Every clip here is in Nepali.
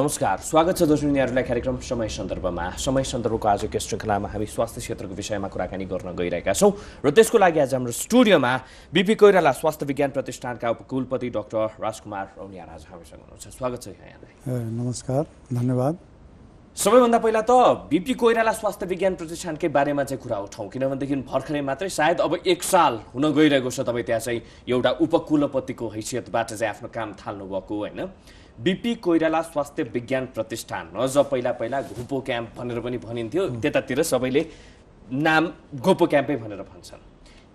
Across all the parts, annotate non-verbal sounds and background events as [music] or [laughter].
नमस्कार स्वागत छ दर्शक यहाँहरूलाई कार्यक्रम समय सन्दर्भमा समय सन्दर्भको आजको श्रृङ्खलामा हामी स्वास्थ्य क्षेत्रको विषयमा कुराकानी गर्न गइरहेका छौँ र त्यसको लागि आज हाम्रो स्टुडियोमा बिपी कोइराला स्वास्थ्य विज्ञान प्रतिष्ठानका उपकुलपति डाक्टर राजकुमार रौनियार आज हामीसँग हुनुहुन्छ स्वागत छ यहाँलाई नमस्कार धन्यवाद सबैभन्दा पहिला त बिपी कोइराला स्वास्थ्य विज्ञान प्रतिष्ठानकै बारेमा चाहिँ कुरा उठाउँ किनभनेदेखि भर्खरै मात्रै सायद अब एक साल हुन गइरहेको छ तपाईँ त्यहाँ चाहिँ एउटा उपकुलपतिको हैसियतबाट चाहिँ आफ्नो काम थाल्नुभएको होइन बिपी कोइराला स्वास्थ्य विज्ञान प्रतिष्ठान अझ पहिला पहिला घोपो क्याम्प भनेर पनि भनिन्थ्यो त्यतातिर सबैले नाम घोपो क्याम्पै भनेर भन्छन्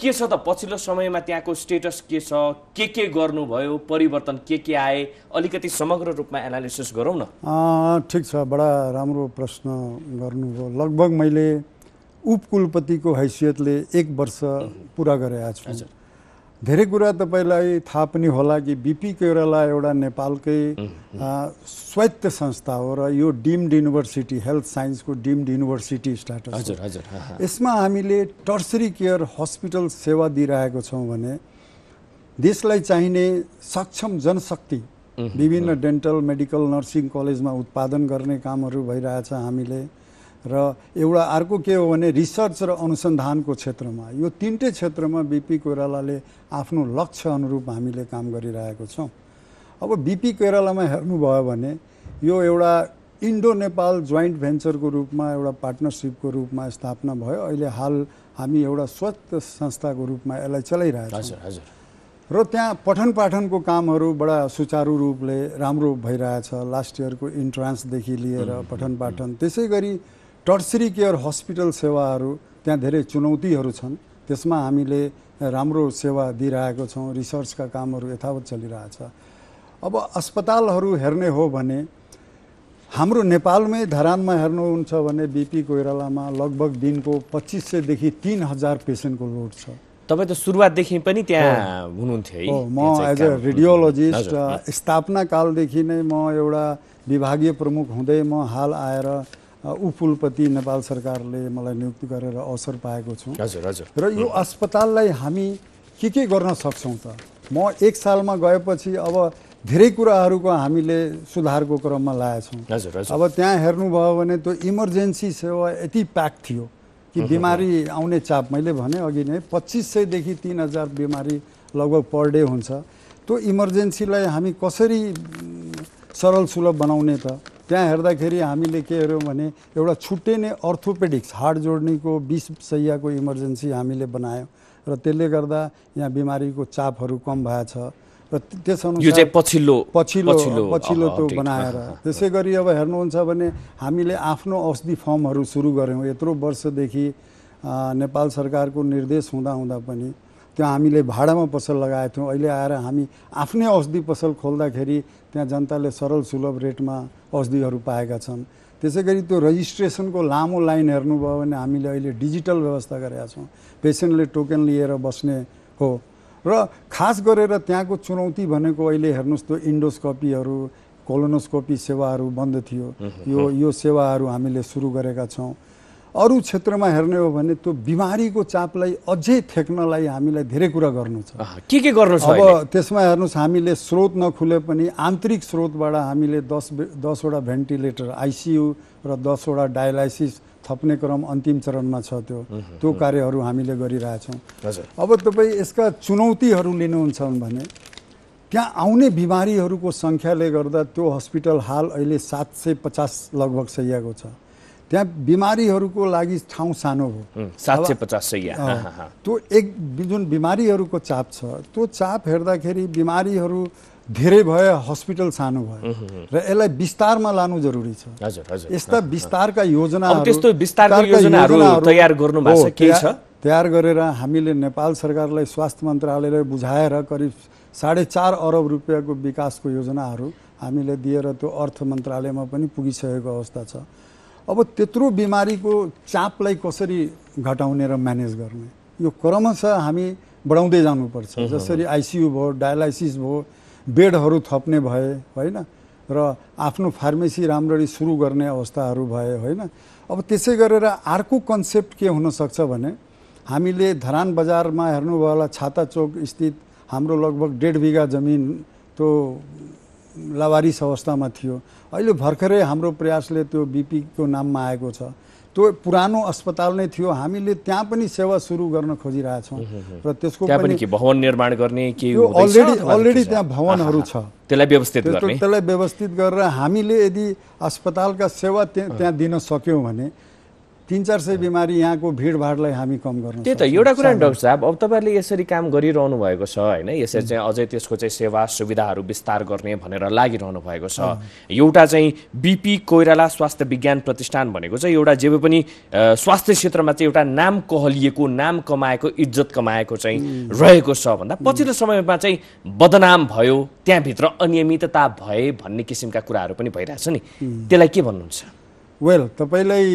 के छ त पछिल्लो समयमा त्यहाँको स्टेटस के छ के के गर्नुभयो परिवर्तन के के आए अलिकति समग्र रूपमा एनालिसिस गरौँ न ठिक छ बडा राम्रो प्रश्न गर्नुभयो लगभग मैले उपकुलपतिको हैसियतले एक वर्ष पुरा गरेका छु धेरै कुरा तपाईँलाई थाहा पनि होला कि बिपी कोइराला एउटा नेपालकै स्वायत्त संस्था हो र यो डिम्ड युनिभर्सिटी हेल्थ साइन्सको डिम्ड युनिभर्सिटी स्ट्याटस हजुर हजुर यसमा हामीले टर्सरी केयर हस्पिटल सेवा दिइरहेको छौँ भने देशलाई चाहिने सक्षम जनशक्ति विभिन्न डेन्टल मेडिकल नर्सिङ कलेजमा उत्पादन गर्ने कामहरू भइरहेछ हामीले र एउटा अर्को के हो भने रिसर्च र अनुसन्धानको क्षेत्रमा यो तिनटै क्षेत्रमा बिपी कोइरालाले आफ्नो लक्ष्य अनुरूप हामीले काम गरिरहेको छौँ अब बिपी कोइरालामा हेर्नुभयो भने यो एउटा इन्डो नेपाल जोइन्ट भेन्चरको रूपमा एउटा पार्टनरसिपको रूपमा स्थापना भयो अहिले हाल हामी एउटा स्वच्छ संस्थाको रूपमा यसलाई चलाइरहेको छौँ र त्यहाँ पठन पाठनको कामहरू बडा सुचारु रूपले राम्रो भइरहेछ लास्ट इयरको इन्ट्रान्सदेखि लिएर पठन पाठन त्यसै गरी टर्सरी केयर हस्पिटल सेवाहरू त्यहाँ धेरै चुनौतीहरू छन् त्यसमा हामीले राम्रो सेवा दिइरहेको छौँ रिसर्चका कामहरू यथावत चलिरहेछ अब अस्पतालहरू हेर्ने हो भने हाम्रो नेपालमै धरानमा हेर्नुहुन्छ भने बिपी कोइरालामा लगभग दिनको पच्चिस सयदेखि तिन हजार पेसेन्टको लोड छ तपाईँ त सुरुवातदेखि पनि त्यहाँ हुनुहुन्थ्यो है म एज अ रेडियोलोजिस्ट स्थापना कालदेखि नै म एउटा विभागीय प्रमुख हुँदै म हाल आएर उपकुलपति नेपाल सरकारले मलाई नियुक्ति गरेर अवसर पाएको छु हजुर हजुर र यो अस्पताललाई हामी के के गर्न सक्छौँ त म एक सालमा गएपछि अब धेरै कुराहरूको हामीले सुधारको क्रममा लगाएछौँ अब त्यहाँ हेर्नुभयो भने त्यो इमर्जेन्सी सेवा यति प्याक थियो कि बिमारी आउने चाप मैले भने अघि नै पच्चिस सयदेखि तिन हजार बिमारी लगभग पर डे हुन्छ त्यो इमर्जेन्सीलाई हामी कसरी सरल सुलभ बनाउने त त्यहाँ हेर्दाखेरि हामीले के हेऱ्यौँ भने एउटा छुट्टै नै अर्थोपेडिक्स हाड जोड्नेको बिस सयको इमर्जेन्सी हामीले बनायौँ र त्यसले गर्दा यहाँ बिमारीको चापहरू कम भएछ र त्यस अनुसार पछिल्लो पछिल्लो पछिल्लो त्यो बनाएर त्यसै गरी अब हेर्नुहुन्छ भने हामीले आफ्नो औषधि फर्महरू सुरु गऱ्यौँ यत्रो वर्षदेखि नेपाल सरकारको निर्देश हुँदा हुँदा पनि त्यो हामीले भाडामा पसल लगाएको थियौँ अहिले आएर हामी आफ्नै औषधि पसल खोल्दाखेरि त्यहाँ जनताले सरल सुलभ रेटमा औषधिहरू पाएका छन् त्यसै गरी त्यो रजिस्ट्रेसनको लामो लाइन हेर्नुभयो भने हामीले अहिले डिजिटल व्यवस्था गरेका छौँ पेसेन्टले टोकन लिएर बस्ने हो र खास गरेर त्यहाँको चुनौती भनेको अहिले हेर्नुहोस् त्यो इन्डोस्कोपीहरू कोलोनोस्कोपी सेवाहरू बन्द थियो यो यो सेवाहरू हामीले सुरु गरेका छौँ अरू क्षेत्रमा हेर्ने हो भने त्यो बिमारीको चापलाई अझै थ्याक्नलाई हामीलाई धेरै कुरा गर्नु छ के के गर्नु अब त्यसमा हेर्नुहोस् हामीले स्रोत नखुले पनि आन्तरिक स्रोतबाट हामीले दस दसवटा भेन्टिलेटर आइसियु र दसवटा डायलाइसिस थप्ने क्रम अन्तिम चरणमा छ त्यो त्यो कार्यहरू हामीले गरिरहेछौँ अब तपाईँ यसका चुनौतीहरू लिनुहुन्छ भने त्यहाँ आउने बिमारीहरूको सङ्ख्याले गर्दा त्यो हस्पिटल हाल अहिले सात सय पचास लगभग सयको छ त्यहाँ बिमारीहरूको लागि ठाउँ सानो हो सात सय पचास त्यो एक जुन बिमारीहरूको चाप छ त्यो चाप हेर्दाखेरि बिमारीहरू धेरै भए हस्पिटल सानो भयो र यसलाई विस्तारमा लानु जरुरी छ यस्ता विस्तारका योजना तयार गरेर हामीले नेपाल सरकारलाई स्वास्थ्य मन्त्रालयलाई बुझाएर करिब साढे चार अरब रुपियाँको विकासको योजनाहरू हामीले दिएर त्यो अर्थ मन्त्रालयमा पनि पुगिसकेको अवस्था छ अब त्यत्रो बिमारीको चापलाई कसरी घटाउने र म्यानेज गर्ने यो क्रमशः हामी बढाउँदै जानुपर्छ जसरी आइसियु भयो डायलाइसिस भयो बेडहरू थप्ने भए होइन र आफ्नो फार्मेसी राम्ररी सुरु गर्ने अवस्थाहरू भए होइन अब त्यसै गरेर अर्को कन्सेप्ट के हुनसक्छ भने हामीले धरान बजारमा हेर्नुभयो होला छाता चोक स्थित हाम्रो लगभग डेढ बिघा जमिन त्यो लावारिस अवस्थामा थियो अहिले भर्खरै हाम्रो प्रयासले त्यो बिपीको नाममा आएको छ त्यो पुरानो अस्पताल नै थियो हामीले त्यहाँ पनि सेवा सुरु गर्न खोजिरहेछौँ र त्यसको भवन निर्माण गर्ने के अलरेडी अलरेडी त्यहाँ भवनहरू छ त्यसलाई व्यवस्थित त्यसलाई व्यवस्थित गरेर हामीले यदि अस्पतालका सेवा त्यहाँ दिन सक्यौँ भने तिन चार सय बिमारी यहाँको भिडभाडलाई हामी कम गर्नु त्यही त एउटा कुरा डक्टर साहब अब तपाईँहरूले यसरी काम गरिरहनु भएको छ होइन यसरी चाहिँ अझै त्यसको चाहिँ सेवा सुविधाहरू विस्तार गर्ने भनेर लागिरहनु भएको छ एउटा चाहिँ बिपी कोइराला स्वास्थ्य विज्ञान प्रतिष्ठान भनेको चाहिँ एउटा जे पनि स्वास्थ्य क्षेत्रमा चाहिँ एउटा नाम कहलिएको नाम कमाएको इज्जत कमाएको चाहिँ रहेको छ भन्दा पछिल्लो समयमा चाहिँ बदनाम भयो त्यहाँभित्र अनियमितता भए भन्ने किसिमका कुराहरू पनि भइरहेछ नि त्यसलाई के भन्नुहुन्छ वेल तपाईँलाई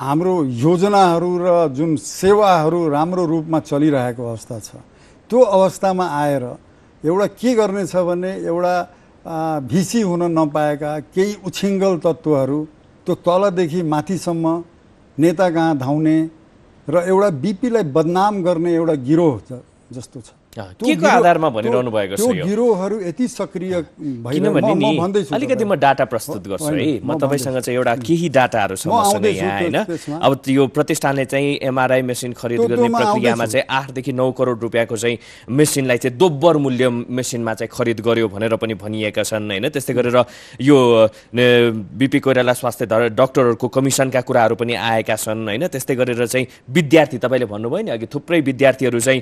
हाम्रो योजनाहरू र जुन सेवाहरू राम्रो रूपमा चलिरहेको अवस्था छ त्यो अवस्थामा आएर एउटा के गर्नेछ भने एउटा भिसी हुन नपाएका केही उछिङ्गल तत्त्वहरू त्यो तलदेखि माथिसम्म नेता कहाँ धाउने र एउटा बिपीलाई बदनाम गर्ने एउटा गिरोह जस्तो छ केको आधारमा भनिरहनु भएको छ यो यति सक्रिय किनभने नि अलिकति म डाटा प्रस्तुत गर्छु है म तपाईँसँग चाहिँ एउटा केही डाटाहरू छ मसँग यहाँ होइन अब यो प्रतिष्ठानले चाहिँ एमआरआई मेसिन खरिद गर्ने प्रक्रियामा चाहिँ आठदेखि नौ करोड रुपियाँको चाहिँ मेसिनलाई चाहिँ दोब्बर मूल्य मेसिनमा चाहिँ खरिद गर्यो भनेर पनि भनिएका छन् होइन त्यस्तै गरेर यो बिपी कोइराला स्वास्थ्य डक्टरहरूको कमिसनका कुराहरू पनि आएका छन् होइन त्यस्तै गरेर चाहिँ विद्यार्थी तपाईँले भन्नुभयो नि अघि थुप्रै विद्यार्थीहरू चाहिँ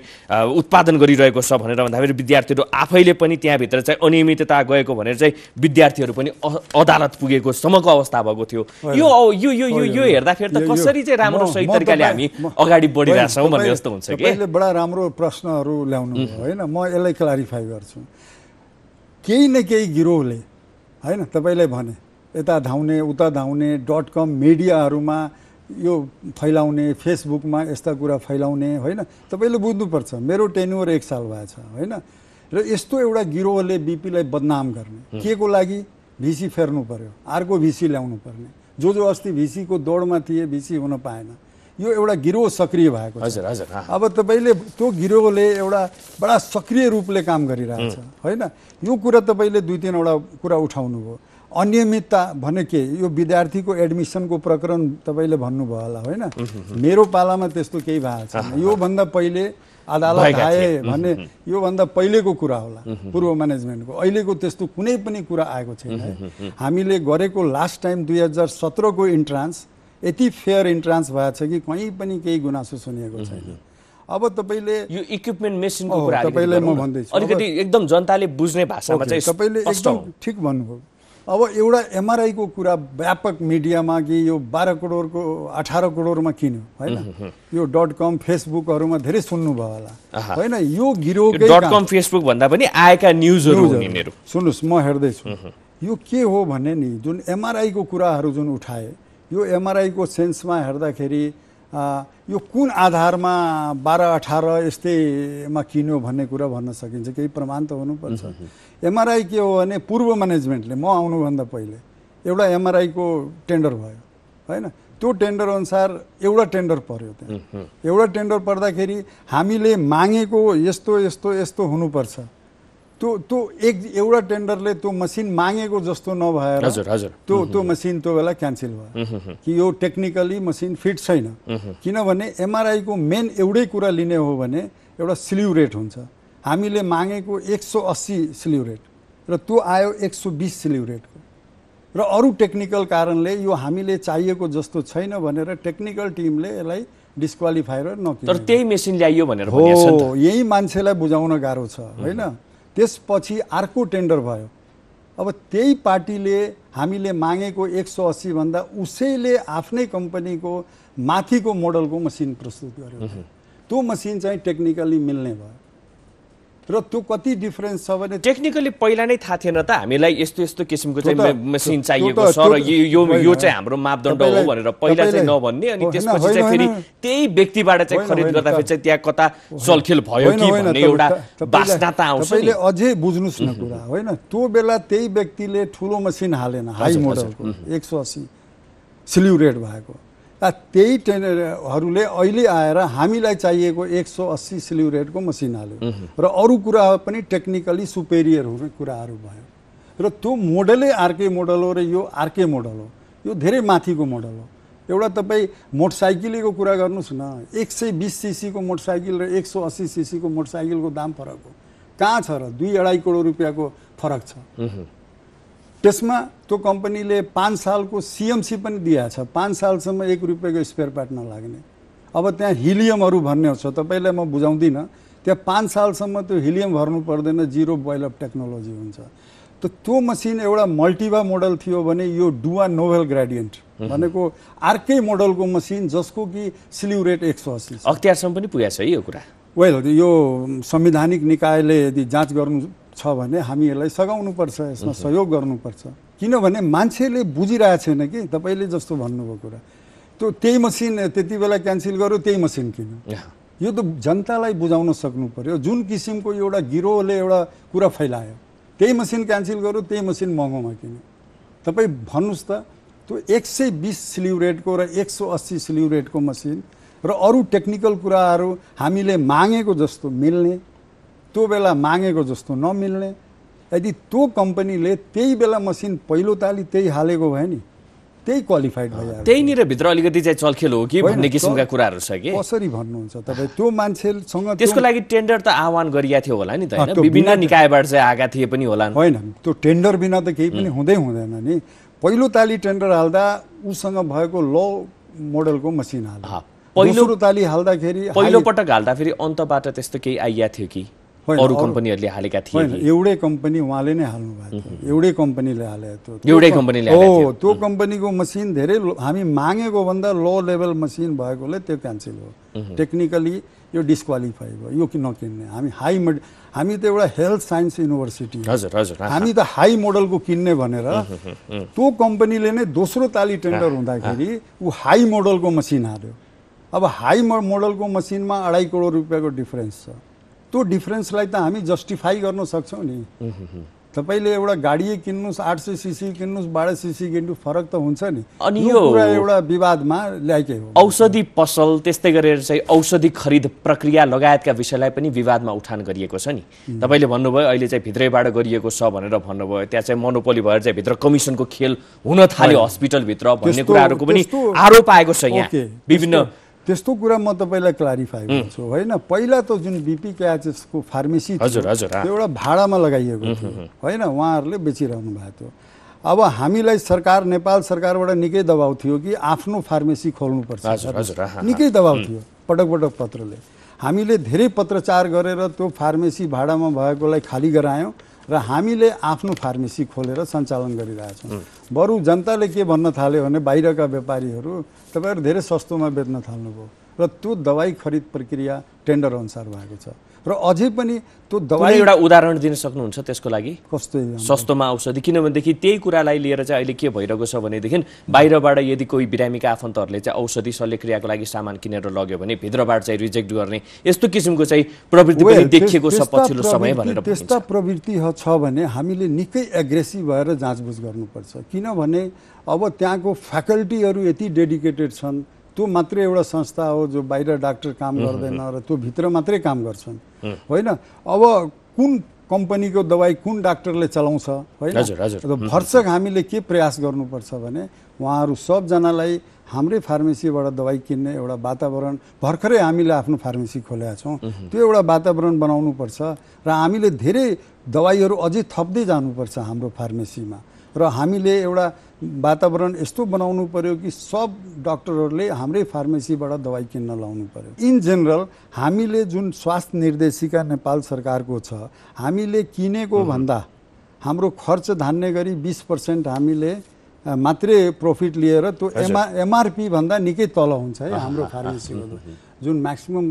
उत्पादन गरिरहेको भइरहेको छ भनेर भन्दाखेरि विद्यार्थीहरू आफैले पनि त्यहाँभित्र चाहिँ अनियमितता गएको भनेर चाहिँ विद्यार्थीहरू पनि अदालत पुगेको समको अवस्था भएको थियो यो यो यो यो हेर्दाखेरि त कसरी चाहिँ राम्रो सही तरिकाले हामी अगाडि बढिरहेछौँ भन्ने जस्तो हुन्छ कि बडा राम्रो प्रश्नहरू ल्याउनु होइन म यसलाई क्लारिफाई गर्छु केही न केही गिरोहले होइन तपाईँले भने यता धाउने उता धाउने डट कम मिडियाहरूमा यो फैलाउने फेसबुकमा यस्ता कुरा फैलाउने होइन तपाईँले बुझ्नुपर्छ मेरो टेन्युर एक साल भएको छ होइन र यस्तो एउटा गिरोहले बिपीलाई बदनाम गर्ने के को लागि भिसी फेर्नु पर्यो अर्को भिसी ल्याउनु पर्ने जो जो अस्ति भिसीको दौडमा थिए भिसी हुन पाएन यो एउटा गिरोह सक्रिय भएको हजुर अब तपाईँले त्यो गिरोहले एउटा बडा सक्रिय रूपले काम गरिरहेछ होइन यो कुरा तपाईँले दुई तिनवटा कुरा उठाउनुभयो अनियमितता भने के यो विद्यार्थीको एडमिसनको प्रकरण तपाईँले भन्नुभयो होला होइन मेरो पालामा त्यस्तो केही भएको छ [laughs] योभन्दा पहिले अदालत आए भने योभन्दा पहिलेको कुरा होला पूर्व म्यानेजमेन्टको अहिलेको त्यस्तो कुनै पनि कुरा आएको छैन हामीले गरेको लास्ट टाइम दुई हजार सत्रको इन्ट्रान्स यति फेयर इन्ट्रान्स भएको छ कि कहीँ पनि केही गुनासो सुनिएको छैन अब तपाईँले यो इक्विपमेन्ट मेसिनको कुरा तपाईँलाई म भन्दैछु अलिकति एकदम जनताले बुझ्ने भाषामा चाहिँ तपाईँले एकदम ठिक भन्नुभयो अब एउटा एमआरआईको कुरा व्यापक मिडियामा कि यो बाह्र करोडको अठार करोडमा किन्यो होइन यो डट कम फेसबुकहरूमा धेरै सुन्नुभयो होला होइन यो गिरोकै डट फेसबुक भन्दा पनि आएका न्युजहरू सुन्नुहोस् म हेर्दैछु यो के हो भने नि जुन एमआरआईको कुराहरू जुन उठाए यो एमआरआईको सेन्समा हेर्दाखेरि यो कुन आधारमा बाह्र अठार यस्तैमा किन्यो भन्ने कुरा भन्न सकिन्छ केही प्रमाण त हुनुपर्छ एमआरआई के हो भने पूर्व म्यानेजमेन्टले म आउनुभन्दा पहिले एउटा एमआरआईको टेन्डर भयो होइन त्यो टेन्डर अनुसार एउटा टेन्डर पर्यो त्यहाँ एउटा टेन्डर पर्दाखेरि हामीले मागेको यस्तो यस्तो यस्तो हुनुपर्छ त्यो त्यो एक एउटा टेन्डरले त्यो मसिन मागेको जस्तो नभएर त्यो त्यो मसिन त्यो बेला क्यान्सल भयो कि यो टेक्निकली मसिन फिट छैन किनभने एमआरआईको मेन एउटै कुरा लिने हो भने एउटा स्लिउ रेट हुन्छ हामीले मागेको एक सौ अस्सी स्लिउ रेट र त्यो आयो एक सौ बिस स्लिउ रेटको र अरू टेक्निकल कारणले यो हामीले चाहिएको जस्तो छैन भनेर टेक्निकल टिमले यसलाई र नकिन्छ तर त्यही मेसिन ल्याइयो भनेर हो यही मान्छेलाई बुझाउन गाह्रो छ होइन त्यसपछि अर्को टेन्डर भयो अब त्यही पार्टीले हामीले मागेको एक सौ अस्सीभन्दा उसैले आफ्नै कम्पनीको माथिको मोडलको मसिन प्रस्तुत गर्यो त्यो मसिन चाहिँ टेक्निकली मिल्ने भयो र त्यो कति डिफरेन्स छ भने टेक्निकली पहिला नै थाहा थिएन त हामीलाई यस्तो यस्तो किसिमको चाहिँ मेसिन चाहिएको छ र यो यो चाहिँ हाम्रो मापदण्ड हो भनेर पहिला चाहिँ नभन्ने अनि त्यसपछि चाहिँ फेरि त्यही व्यक्तिबाट चाहिँ खरिद गर्दाखेरि चाहिँ त्यहाँ कता चलखेल भयो कि भन्ने एउटा बास्ना त आउँछ तपाईँले अझै बुझ्नुहोस् न कुरा होइन त्यो बेला त्यही व्यक्तिले ठुलो मसिन हालेन हाई मोडलको एक सौ अस्सी सिल्युरेट भएको त्यही ट्रेनरहरूले अहिले आएर हामीलाई चाहिएको एक सौ अस्सी सिल्युरेटको मसिन हाल्यो र अरू कुरा पनि टेक्निकली सुपेरियर हुने कुराहरू भयो र त्यो मोडलै आरके मोडल हो र यो आरके मोडल हो यो धेरै माथिको मोडल हो एउटा तपाईँ मोटरसाइकलको कुरा गर्नुहोस् न एक सय बिस सिसीको मोटरसाइकल र एक सौ अस्सी सिसीको मोटरसाइकलको दाम फरक हो कहाँ छ र दुई अढाई करोड रुपियाँको फरक छ त्यसमा त्यो कम्पनीले पाँच सालको सिएमसी पनि दिएछ पाँच सालसम्म एक रुपियाँको स्पेयर पार्ट नलाग्ने अब त्यहाँ हिलियमहरू भन्ने छ तपाईँलाई म बुझाउँदिनँ त्यहाँ पाँच सालसम्म त्यो हिलियम भर्नु पर्दैन जिरो बोइल अप टेक्नोलोजी हुन्छ त त्यो मसिन एउटा मल्टिभा मोडल थियो भने यो डुवा नोभेल ग्रेडियन्ट भनेको अर्कै मोडलको मसिन जसको कि स्लिउ रेट एक सौ अस्सी अख्तियारसम्म पनि पुगेको छ है यो कुरा वेल यो संवैधानिक निकायले यदि जाँच गर्नु छ भने हामी हामीहरूलाई सघाउनुपर्छ यसमा सहयोग गर्नुपर्छ किनभने मान्छेले बुझिरहेको छैन कि तपाईँले जस्तो भन्नुभयो कुरा त्यो त्यही मसिन त्यति बेला क्यान्सल गर्यो त्यही मसिन किन्यो यो त जनतालाई बुझाउन सक्नु पर्यो जुन किसिमको एउटा गिरोहले एउटा कुरा फैलायो त्यही मसिन क्यान्सल गर्यो त्यही मसिन महँगोमा किन्यो तपाईँ भन्नुहोस् त त्यो एक सय बिस सिल्युरेटको र एक सय अस्सी सिल्युरेटको मसिन र अरू टेक्निकल कुराहरू हामीले मागेको जस्तो मिल्ने त्यो बेला मागेको जस्तो नमिल्ने यदि त्यो कम्पनीले त्यही बेला मसिन पहिलो ताली त्यही हालेको भए नि त्यही क्वालिफाइड भयो त्यहीनिर भित्र अलिकति चाहिँ चलखेल हो कि भन्ने किसिमका कुराहरू छ कि कसरी भन्नुहुन्छ तपाईँ त्यो मान्छेसँग त्यसको लागि टेन्डर त आह्वान गरिएको थियो होला नि त विभिन्न निकायबाट चाहिँ आएका थिए पनि होला होइन त्यो टेन्डर बिना त केही पनि हुँदै हुँदैन नि पहिलो ताली टेन्डर हाल्दा उसँग भएको लो मोडलको मसिन हाल्दा पहिलो ताली हाल्दाखेरि पहिलो पटक हाल्दा फेरि अन्तबाट त्यस्तो केही आइया थियो कि अरू कम्पनीहरूले हालेका थिए एउटै कम्पनी उहाँले नै हाल्नु भएको थियो एउटै कम्पनीले हालेको थियो एउटै कम्पनीले हो त्यो कम्पनीको मसिन धेरै हामी मागेको भन्दा लो लेभल मसिन भएकोले त्यो क्यान्सल हो टेक्निकली यो डिस्क्वालिफाई भयो यो किन नकिन्ने हामी हाई मोड हामी त एउटा हेल्थ साइन्स युनिभर्सिटी हजुर हजुर हामी त हाई मोडलको किन्ने भनेर त्यो कम्पनीले नै दोस्रो ताली टेन्डर हुँदाखेरि ऊ हाई मोडलको मसिन हाल्यो अब हाई मोडलको मसिनमा अढाई करोड रुपियाँको डिफरेन्स छ त्यो डिफरेन्सलाई त हामी जस्टिफाई गर्न सक्छौँ नि तपाईँले एउटा गाडी किन्नुहोस् आठ सय सिसी किन्नुहोस् बाह्र सिसी किन्नु फरक त हुन्छ नि अनि यो कुरा एउटा विवादमा ल्याएकै हो औषधि पसल त्यस्तै गरेर चाहिँ औषधि खरिद प्रक्रिया लगायतका विषयलाई पनि विवादमा उठान गरिएको छ नि तपाईँले भन्नुभयो अहिले चाहिँ भित्रैबाट गरिएको छ भनेर भन्नुभयो त्यहाँ चाहिँ मोनोपोली भएर चाहिँ भित्र कमिसनको खेल हुन थाल्यो हस्पिटलभित्र भन्ने कुराहरूको पनि आरोप आएको छ यहाँ विभिन्न त्यस्तो कुरा म तपाईँलाई क्लारिफाई गर्छु होइन पहिला त जुन बिपी क्याचेसको फार्मेसी थियो एउटा भाडामा लगाइएको थियो होइन उहाँहरूले बेचिरहनु भएको थियो अब हामीलाई सरकार नेपाल सरकारबाट निकै दबाउ थियो कि आफ्नो फार्मेसी खोल्नुपर्छ निकै दबाउ थियो पटक पटक पत्रले हामीले धेरै पत्रचार गरेर त्यो फार्मेसी भाडामा भएकोलाई खाली गरायौँ र हामीले आफ्नो फार्मेसी खोलेर सञ्चालन गरिरहेछौँ बरु जनताले के भन्न थाल्यो भने बाहिरका व्यापारीहरू तपाईँहरू धेरै सस्तोमा बेच्न थाल्नुभयो र त्यो दबाई खरिद प्रक्रिया टेन्डर अनुसार भएको छ र अझै पनि त्यो दबाई एउटा उदाहरण दिन सक्नुहुन्छ त्यसको लागि कस्तो सस्तोमा औषधि किनभनेदेखि त्यही कुरालाई लिएर चाहिँ अहिले के भइरहेको छ भनेदेखि बाहिरबाट यदि कोही बिरामीका आफन्तहरूले चाहिँ औषधि शल्यक्रियाको लागि सामान किनेर लग्यो भने भित्रबाट चाहिँ रिजेक्ट गर्ने यस्तो किसिमको चाहिँ प्रवृत्ति पनि देखिएको छ पछिल्लो समय भनेर त्यस्ता प्रवृत्ति छ भने हामीले निकै एग्रेसिभ भएर जाँचबुझ गर्नुपर्छ किनभने अब त्यहाँको फ्याकल्टीहरू यति डेडिकेटेड छन् त्यो मात्रै एउटा संस्था हो जो बाहिर डाक्टर काम गर्दैन र त्यो भित्र मात्रै काम गर्छन् होइन अब कुन कम्पनीको दबाई कुन डाक्टरले चलाउँछ होइन भर्सक हामीले के प्रयास गर्नुपर्छ भने उहाँहरू सबजनालाई हाम्रै फार्मेसीबाट दबाई किन्ने एउटा वातावरण भर्खरै हामीले आफ्नो फार्मेसी खोलेका छौँ त्यो एउटा वातावरण बनाउनुपर्छ र हामीले धेरै दबाईहरू अझै थप्दै जानुपर्छ हाम्रो फार्मेसीमा र हामीले एउटा वातावरण यस्तो बनाउनु पर्यो कि सब डक्टरहरूले हाम्रै फार्मेसीबाट दबाई किन्न लाउनु पर्यो इन जेनरल हामीले जुन स्वास्थ्य निर्देशिका नेपाल सरकारको छ हामीले किनेको भन्दा हाम्रो खर्च धान्ने गरी बिस पर्सेन्ट हामीले मात्रै प्रफिट लिएर त्यो एमआर एमआरपी भन्दा निकै तल हुन्छ है हाम्रो फार्मेसीहरू जुन maximum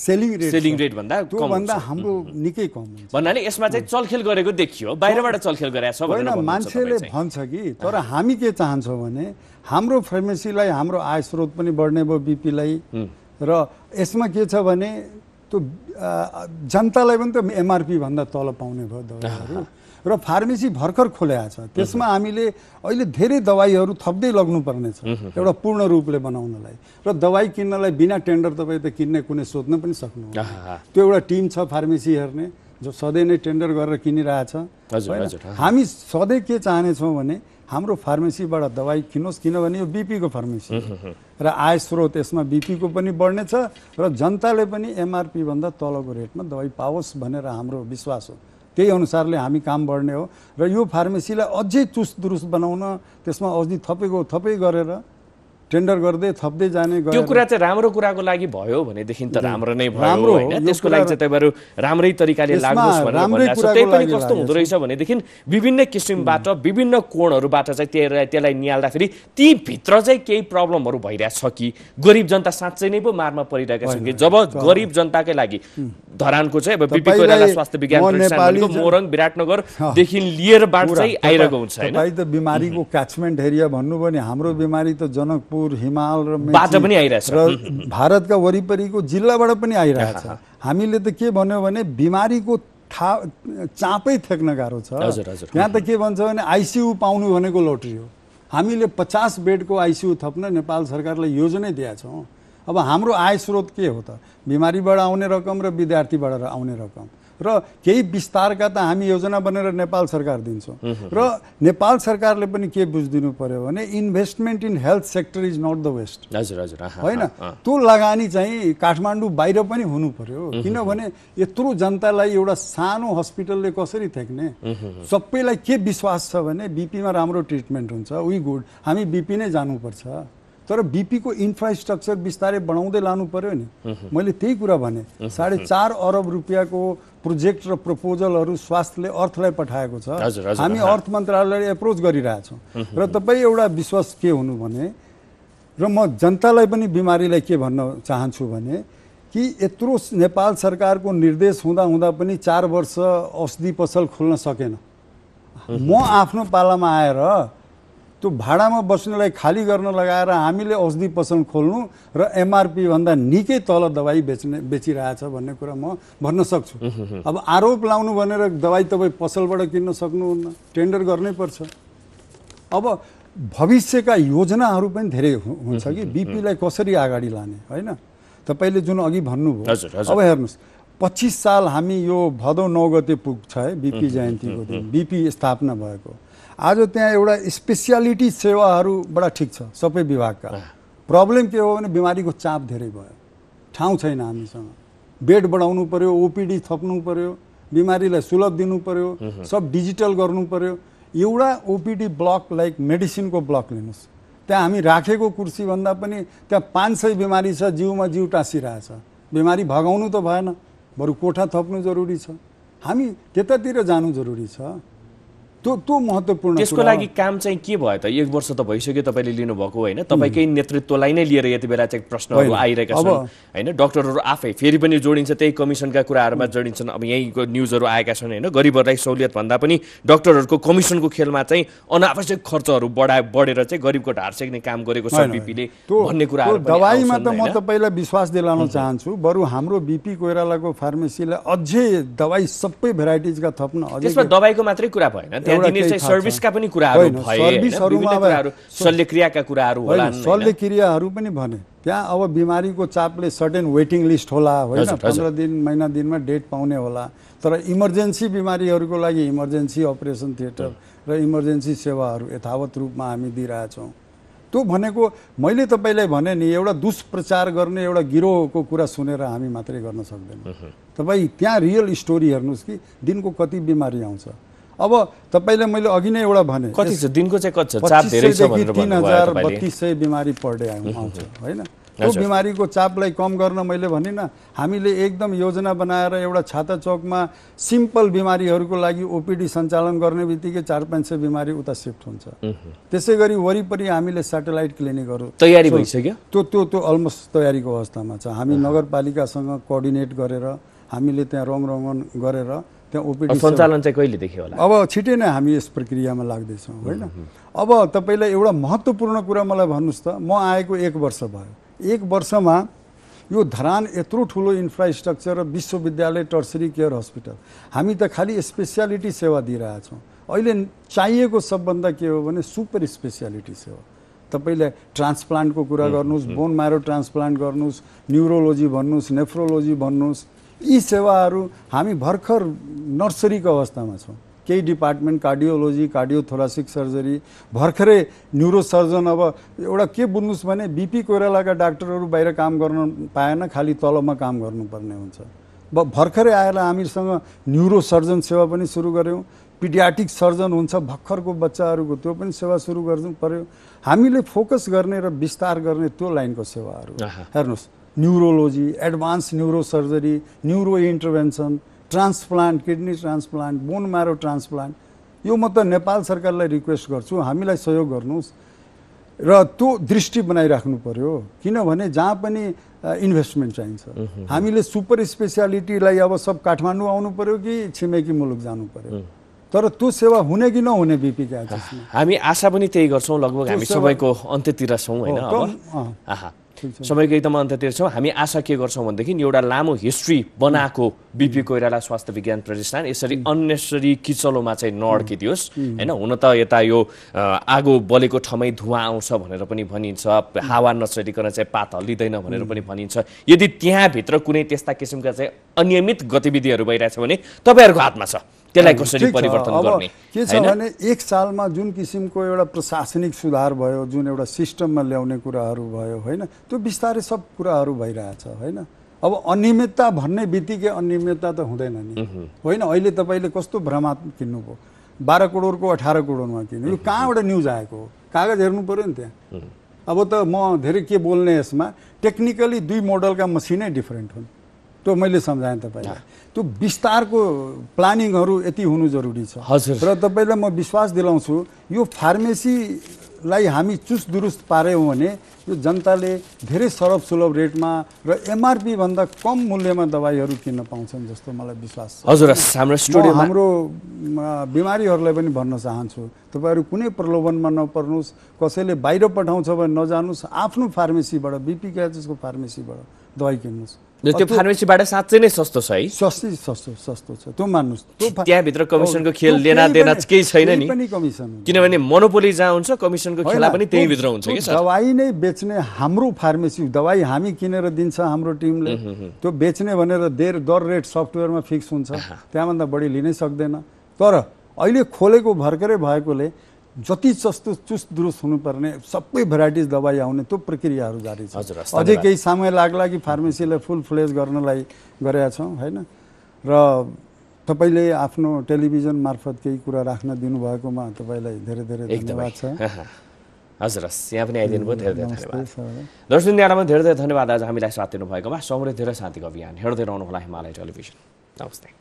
selling rate selling rate भन्दा भन्दा हाम्रो निकै कम भन्नाले यसमा चाहिँ चलखेल गरेको देखियो बाहिरबाट चलखेल गराएको छ होइन मान्छेले भन्छ कि तर हामी के चाहन्छौँ भने हाम्रो फार्मेसीलाई हाम्रो आय स्रोत पनि बढ्ने भयो बिपीलाई र यसमा के छ भने त्यो जनतालाई पनि त एमआरपी भन्दा तल पाउने भयो दबाईहरू र फार्मेसी भर्खर खोलेको छ त्यसमा हामीले अहिले धेरै दबाईहरू थप्दै लग्नुपर्नेछ एउटा पूर्ण रूपले बनाउनलाई र दबाई किन्नलाई बिना टेन्डर तपाईँ त किन्ने कुनै सोध्न पनि सक्नु त्यो एउटा टिम छ फार्मेसी हेर्ने जो सधैँ नै टेन्डर गरेर किनिरहेछ हामी सधैँ के चाहनेछौँ भने हाम्रो फार्मेसीबाट दबाई किनोस् किनभने यो बिपीको फार्मेसी र आय स्रोत यसमा बिपीको पनि बढ्नेछ र जनताले पनि एमआरपीभन्दा तलको रेटमा दबाई पाओस् भनेर हाम्रो विश्वास हो त्यही अनुसारले हामी काम बढ्ने हो र यो फार्मेसीलाई अझै चुस्त दुरुस्त बनाउन त्यसमा अझै थपेको थपै गरेर टेन्डर गर्दै थप्दै जाने त्यो कुरा चाहिँ राम्रो कुराको लागि भयो भनेदेखि त राम्रो नै भयो होइन त्यसको लागि चाहिँ तपाईँहरू राम्रै तरिकाले त्यही पनि कस्तो हुँदो रहेछ भनेदेखि विभिन्न किसिमबाट विभिन्न कोणहरूबाट चाहिँ त्यसलाई त्यसलाई निहाल्दाखेरि ती भित्र चाहिँ केही प्रब्लमहरू भइरहेको छ कि गरिब जनता साँच्चै नै पो मारमा परिरहेका छन् कि जब गरिब जनताकै लागि धरानको चाहिँ स्वास्थ्य विज्ञान मोरङ विराटनगरदेखि लिएर बाटो चाहिँ आइरहेको हुन्छ बिमारीको क्याचमेन्ट एरिया भन्नु भने हाम्रो बिमारी त जनकपुर मणिपुर हिमाल र पनि र भारतका वरिपरिको जिल्लाबाट पनि आइरहेछ हामीले त के भन्यो भने बिमारीको था चाँपै थ्याक्न गाह्रो छ यहाँ त के भन्छ भने आइसियु पाउनु भनेको लटरी हो हामीले पचास बेडको आइसियु थप्न नेपाल सरकारलाई योजना दिएका छौँ अब हाम्रो आय स्रोत के हो त बिमारीबाट आउने रकम र विद्यार्थीबाट आउने रकम र केही विस्तारका त हामी योजना बनेर नेपाल सरकार दिन्छौँ र नेपाल सरकारले पनि के बुझिदिनु पर्यो भने investment in health sector is not the waste हजुर हजुर होइन त्यो लगानी चाहिँ काठमाडौँ बाहिर पनि हुनु पर्यो किनभने यत्रो जनतालाई एउटा सानो हस्पिटलले कसरी थ्याक्ने सबैलाई के विश्वास छ भने बिपीमा राम्रो ट्रिटमेन्ट हुन्छ वी गुड हामी बिपी नै जानुपर्छ तर बिपीको इन्फ्रास्ट्रक्चर बिस्तारै बढाउँदै लानु पर्यो नि मैले त्यही कुरा भने साढे चार अरब रुपियाँको प्रोजेक्ट र प्रपोजलहरू स्वास्थ्यले अर्थलाई पठाएको छ हामी अर्थ मन्त्रालयले एप्रोच गरिरहेछौँ र तपाईँ एउटा विश्वास के हुनु भने र म जनतालाई पनि बिमारीलाई के भन्न चाहन्छु भने कि यत्रो नेपाल सरकारको निर्देश हुँदा हुँदा पनि चार वर्ष औषधि पसल खोल्न सकेन म आफ्नो पालामा आएर त्यो भाडामा बस्नेलाई खाली गर्न लगाएर हामीले औषधि पसल खोल्नु र एमआरपीभन्दा निकै तल दबाई बेच्ने बेचिरहेछ भन्ने कुरा म भन्न सक्छु अब आरोप लाउनु भनेर दबाई तपाईँ पसलबाट किन्न सक्नुहुन्न टेन्डर गर्नै पर्छ अब भविष्यका योजनाहरू पनि धेरै हुन्छ कि बिपीलाई कसरी अगाडि लाने होइन तपाईँले जुन अघि भन्नुभयो अब हेर्नुहोस् पच्चिस साल हामी यो भदौ नौ गते पुग्छ है बिपी जयन्तीको दिन बिपी स्थापना भएको आज त्यहाँ एउटा स्पेसियालिटी सेवाहरूबाट ठिक छ सबै विभागका प्रब्लम के हो भने बिमारीको चाप धेरै भयो ठाउँ छैन हामीसँग बेड बढाउनु पर्यो ओपिडी थप्नु पर्यो बिमारीलाई सुलभ दिनु पर्यो सब डिजिटल गर्नु पर्यो एउटा ओपिडी ब्लक लाइक मेडिसिनको ब्लक लिनुहोस् त्यहाँ हामी राखेको कुर्सीभन्दा पनि त्यहाँ पाँच सय बिमारी छ जिउमा जिउ टाँसिरहेछ बिमारी भगाउनु त भएन बरु कोठा थप्नु जरुरी छ हामी त्यतातिर जानु जरुरी छ त्यो त्यो महत्त्वपूर्ण त्यसको लागि काम चाहिँ के भयो त एक वर्ष त भइसक्यो तपाईँले लिनुभएको होइन तपाईँकै नेतृत्वलाई नै लिएर यति बेला चाहिँ प्रश्नहरू आइरहेका छन् होइन डक्टरहरू आफै फेरि पनि जोडिन्छ त्यही कमिसनका कुराहरूमा जोडिन्छन् अब यहीँको न्युजहरू आएका छन् होइन गरिबहरूलाई सहुलियत भन्दा पनि डक्टरहरूको कमिसनको खेलमा चाहिँ अनावश्यक खर्चहरू बढा बढेर चाहिँ गरिबको ढाड सेक्ने काम गरेको छ बिपीले भन्ने कुराहरू दबाईमा त म तपाईँलाई विश्वास दिलाउन चाहन्छु बरु हाम्रो बिपी कोइरालाको फार्मेसीलाई अझै दबाई सबै भेराइटिजका थप्न त्यसमा दबाईको मात्रै कुरा भएन सर्भिसका पनि कुराहरू शल्यक्रियाका कुराहरू शल्यक्रियाहरू पनि भने त्यहाँ अब बिमारीको चापले सर्टेन वेटिङ लिस्ट होला होइन पन्ध्र दिन महिना दिनमा डेट पाउने होला तर इमर्जेन्सी बिमारीहरूको लागि इमर्जेन्सी अपरेसन थिएटर र इमर्जेन्सी सेवाहरू यथावत रूपमा हामी दिइरहेछौँ त्यो भनेको मैले तपाईँलाई भने नि एउटा दुष्प्रचार गर्ने एउटा गिरोहको कुरा सुनेर हामी मात्रै गर्न सक्दैनौँ तपाईँ त्यहाँ रियल स्टोरी हेर्नुहोस् कि दिनको कति बिमारी आउँछ अब तपाईँले मैले अघि नै एउटा भने कति छ दिनको चाहिँ कति छ धेरै छ तिन हजार बत्तिस सय बिमारी पर डे आउँछ होइन त्यो बिमारीको चापलाई कम गर्न मैले भने हामीले एकदम योजना बनाएर एउटा छाता चौकमा सिम्पल बिमारीहरूको लागि ओपिडी सञ्चालन गर्ने बित्तिकै चार पाँच सय बिमारी उता सिफ्ट हुन्छ त्यसै गरी वरिपरि हामीले सेटेलाइट क्लिनिकहरू तयारी भइसक्यो त्यो त्यो त्यो अलमोस्ट तयारीको अवस्थामा छ हामी नगरपालिकासँग कोअर्डिनेट गरेर हामीले त्यहाँ रङ रङ गरेर त्यहाँ ओपिडी सञ्चालन चाहिँ देखियो होला अब छिटै नै हामी यस प्रक्रियामा लाग्दैछौँ होइन अब तपाईँलाई एउटा महत्त्वपूर्ण कुरा मलाई भन्नुहोस् त म आएको एक वर्ष भयो एक वर्षमा यो धरान यत्रो ठुलो इन्फ्रास्ट्रक्चर र विश्वविद्यालय टर्सरी केयर हस्पिटल हामी त खालि स्पेसियालिटी सेवा दिइरहेछौँ अहिले चाहिएको सबभन्दा के हो भने सुपर स्पेसियालिटी सेवा तपाईँले ट्रान्सप्लान्टको कुरा गर्नुहोस् बोन मारो ट्रान्सप्लान्ट गर्नुहोस् न्युरोलोजी भन्नुहोस् नेफ्रोलोजी भन्नुहोस् यी सेवाहरू हामी भर्खर नर्सरीको अवस्थामा छौँ केही डिपार्टमेन्ट कार्डियोलोजी कार्डियोथोरासिक सर्जरी भर्खरै न्युरो सर्जन अब एउटा के बुझ्नुहोस् भने बिपी कोइरालाका डाक्टरहरू बाहिर काम गर्न पाएन खालि तलमा काम गर्नुपर्ने हुन्छ भर्खरै आएर हामीसँग न्युरो सर्जन सेवा पनि सुरु गऱ्यौँ पिडियाटिक सर्जन हुन्छ भर्खरको बच्चाहरूको त्यो पनि सेवा सुरु गर्नु पऱ्यो हामीले फोकस गर्ने र विस्तार गर्ने त्यो लाइनको सेवाहरू हेर्नुहोस् neurology advance neuro surgery neuro intervention transplant kidney transplant bone marrow transplant यो म त नेपाल सरकारलाई रिक्वेस्ट गर्छु हामीलाई सहयोग गर्नुहोस् र त्यो दृष्टि बनाइराख्नु पऱ्यो किनभने जहाँ पनि इन्भेस्टमेन्ट चाहिन्छ हामीले सुपर स्पेसियालिटीलाई अब सब काठमाडौँ आउनु पऱ्यो कि छिमेकी मुलुक जानु पऱ्यो तर त्यो सेवा हुने कि नहुने बिपिका हामी आशा पनि त्यही गर्छौँ लगभग हामी सबैको अन्त्यतिर छौँ होइन समयको एकदम अन्ततिर छौँ हामी आशा के गर्छौँ भनेदेखि एउटा लामो हिस्ट्री बनाएको बिपी कोइराला स्वास्थ्य विज्ञान प्रतिष्ठान यसरी अन्यसरी किचलोमा चाहिँ नअड्किदियोस् होइन हुन त यता यो आगो बलेको ठाउँमै धुवा आउँछ भनेर पनि भनिन्छ हावा नचलिकन चाहिँ पात हल्लिँदैन भनेर पनि भनिन्छ यदि त्यहाँभित्र कुनै त्यस्ता किसिमका चाहिँ अनियमित गतिविधिहरू भइरहेछ भने तपाईँहरूको हातमा छ त्यसलाई कसरी परिवर्तन गर्ने के छ भने एक सालमा जुन किसिमको एउटा प्रशासनिक सुधार भयो जुन एउटा सिस्टममा ल्याउने कुराहरू भयो होइन त्यो बिस्तारै सब कुराहरू भइरहेछ होइन अब अनियमितता भन्ने बित्तिकै अनियमितता त हुँदैन नि होइन अहिले तपाईँले कस्तो भ्रमा किन्नुभयो बाह्र करोडको अठार करोडमा किन्नु यो कहाँबाट न्युज आएको हो कागज हेर्नु पऱ्यो नि त्यहाँ अब त म धेरै के बोल्ने यसमा टेक्निकली दुई मोडलका मसिनै डिफ्रेन्ट हुन् त्यो मैले सम्झाएँ तपाईँलाई त्यो विस्तारको प्लानिङहरू यति हुनु जरुरी छ हजुर र तपाईँलाई म विश्वास दिलाउँछु यो फार्मेसीलाई हामी चुस्त दुरुस्त पार्यौँ भने यो जनताले धेरै सरभ सुलभ रेटमा र एमआरपीभन्दा कम मूल्यमा दबाईहरू किन्न पाउँछन् जस्तो मलाई विश्वास छ हजुर हाम्रो स्टुडियो हाम्रो बिमारीहरूलाई पनि भन्न चाहन्छु तपाईँहरू कुनै प्रलोभनमा नपर्नुहोस् कसैले बाहिर पठाउँछ भने नजानुस् आफ्नो फार्मेसीबाट बिपी क्याचेसको फार्मेसीबाट दवाई किन्नुहोस् त्यो फार्मेसीबाट साँच्चै नै सस्तो छ है सस्तै सस्तो सस्तो छ त्यो मान्नुहोस् त्यहाँभित्र कमिसनको खेल लेना देना केही छैन नि पनि कमिसन किनभने मोनोपोली जहाँ हुन्छ कमिसनको खेला पनि त्यहीँभित्र हुन्छ कि दबाई नै बेच्ने हाम्रो फार्मेसी दबाई हामी किनेर दिन्छ हाम्रो टिमले त्यो बेच्ने भनेर देर दर रेट सफ्टवेयरमा फिक्स हुन्छ त्यहाँभन्दा बढी लिनै सक्दैन तर अहिले खोलेको भर्खरै भएकोले जति सस्तो चुस्त दुरुस्त हुनुपर्ने सबै भेराइटिज दबाई आउने त्यो प्रक्रियाहरू जारी छ अझै केही समय लाग्ला कि फार्मेसीलाई फुल फ्लेज गर्नलाई गरेका छौँ होइन र तपाईँले आफ्नो टेलिभिजन मार्फत केही कुरा राख्न दिनुभएकोमा तपाईँलाई धेरै धेरै धन्यवाद छ [laughs] हजुर हस् यहाँ पनि आइदिनु भयो धेरै धेरै धन्यवाद दर्शन यहाँलाई धेरै धेरै धन्यवाद आज हामीलाई साथ दिनुभएकोमा समृद्धि र शान्तिको अभियान हेर्दै रहनु होला हिमालय टेलिभिजन नमस्ते